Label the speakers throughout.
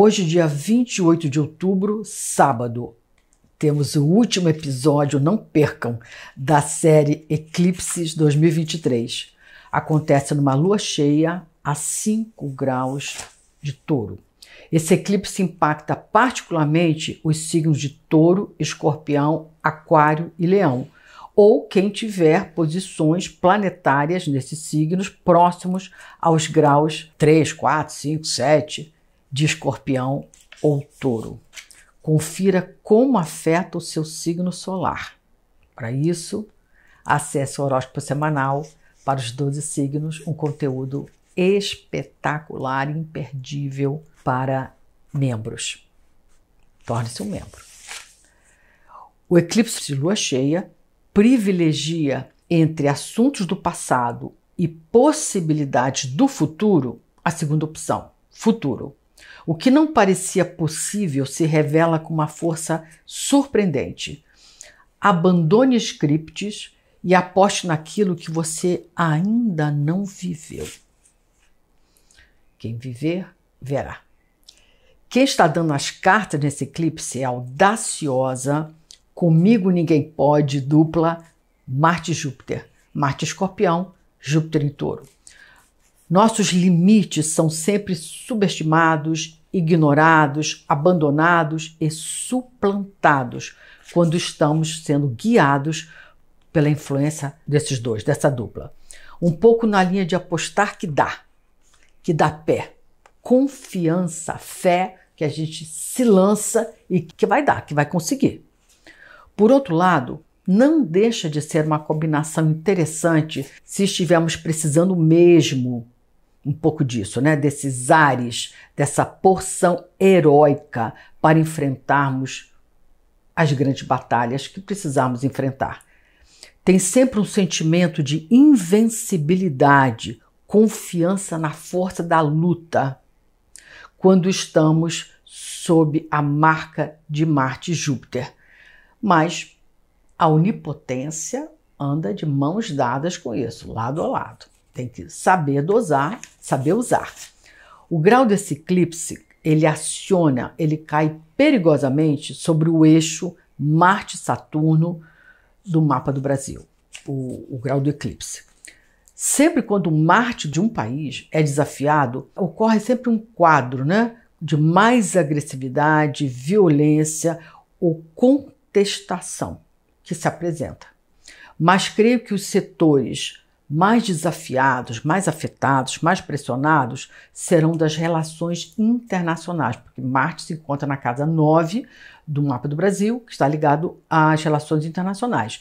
Speaker 1: Hoje, dia 28 de outubro, sábado, temos o último episódio, não percam, da série Eclipses 2023. Acontece numa lua cheia a 5 graus de touro. Esse eclipse impacta particularmente os signos de touro, escorpião, aquário e leão, ou quem tiver posições planetárias nesses signos próximos aos graus 3, 4, 5, 7 de escorpião ou touro. Confira como afeta o seu signo solar. Para isso, acesse o horóscopo semanal para os 12 signos, um conteúdo espetacular, imperdível para membros. Torne-se um membro. O eclipse de lua cheia privilegia entre assuntos do passado e possibilidades do futuro a segunda opção, futuro. O que não parecia possível se revela com uma força surpreendente. Abandone scripts e aposte naquilo que você ainda não viveu. Quem viver, verá. Quem está dando as cartas nesse eclipse é audaciosa, comigo ninguém pode, dupla, Marte-Júpiter. Marte-Escorpião, Júpiter em touro. Nossos limites são sempre subestimados, ignorados, abandonados e suplantados quando estamos sendo guiados pela influência desses dois, dessa dupla. Um pouco na linha de apostar que dá, que dá pé, confiança, fé que a gente se lança e que vai dar, que vai conseguir. Por outro lado, não deixa de ser uma combinação interessante se estivermos precisando mesmo um pouco disso, né? Desses ares, dessa porção heróica para enfrentarmos as grandes batalhas que precisarmos enfrentar. Tem sempre um sentimento de invencibilidade, confiança na força da luta, quando estamos sob a marca de Marte e Júpiter. Mas a onipotência anda de mãos dadas com isso, lado a lado tem que saber dosar, saber usar. O grau desse eclipse, ele aciona, ele cai perigosamente sobre o eixo Marte-Saturno do mapa do Brasil, o, o grau do eclipse. Sempre quando Marte de um país é desafiado, ocorre sempre um quadro né, de mais agressividade, violência ou contestação que se apresenta. Mas creio que os setores mais desafiados, mais afetados, mais pressionados serão das relações internacionais, porque Marte se encontra na casa 9 do mapa do Brasil, que está ligado às relações internacionais,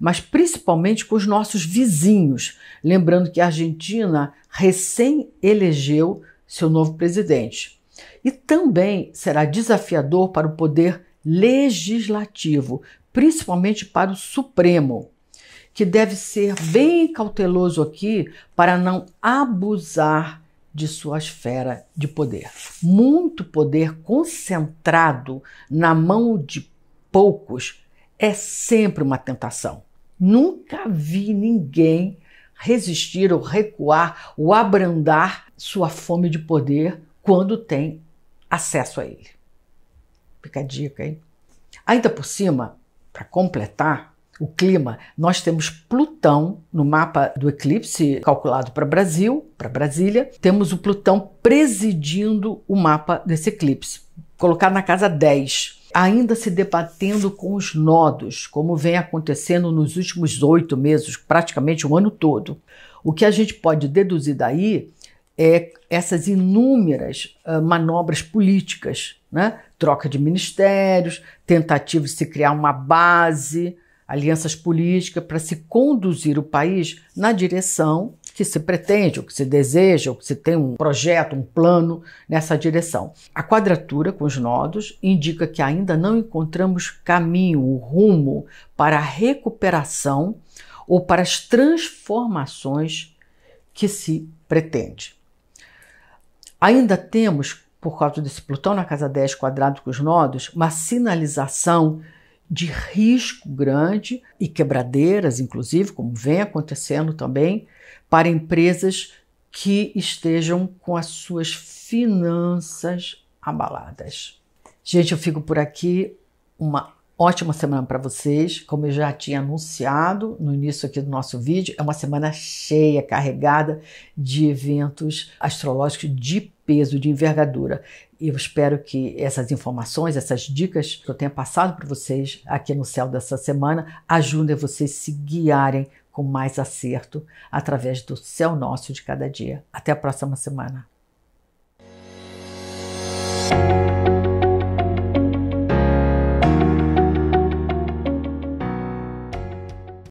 Speaker 1: mas principalmente com os nossos vizinhos. Lembrando que a Argentina recém elegeu seu novo presidente. E também será desafiador para o poder legislativo, principalmente para o Supremo que deve ser bem cauteloso aqui para não abusar de sua esfera de poder. Muito poder concentrado na mão de poucos é sempre uma tentação. Nunca vi ninguém resistir ou recuar ou abrandar sua fome de poder quando tem acesso a ele. Fica a dica, hein? Ainda por cima, para completar, o clima, nós temos Plutão no mapa do eclipse calculado para Brasil, para Brasília, temos o Plutão presidindo o mapa desse eclipse, colocado na casa 10 ainda se debatendo com os nodos, como vem acontecendo nos últimos oito meses, praticamente um ano todo. O que a gente pode deduzir daí é essas inúmeras uh, manobras políticas, né? troca de ministérios, tentativa de se criar uma base, alianças políticas para se conduzir o país na direção que se pretende, ou que se deseja, ou que se tem um projeto, um plano nessa direção. A quadratura com os nodos indica que ainda não encontramos caminho, rumo para a recuperação ou para as transformações que se pretende. Ainda temos, por causa desse Plutão na casa 10 quadrado com os nodos, uma sinalização de risco grande e quebradeiras, inclusive, como vem acontecendo também, para empresas que estejam com as suas finanças abaladas. Gente, eu fico por aqui. Uma ótima semana para vocês. Como eu já tinha anunciado no início aqui do nosso vídeo, é uma semana cheia, carregada de eventos astrológicos de peso, de envergadura. Eu espero que essas informações, essas dicas que eu tenha passado para vocês aqui no céu dessa semana, ajudem vocês a se guiarem com mais acerto através do céu nosso de cada dia. Até a próxima semana.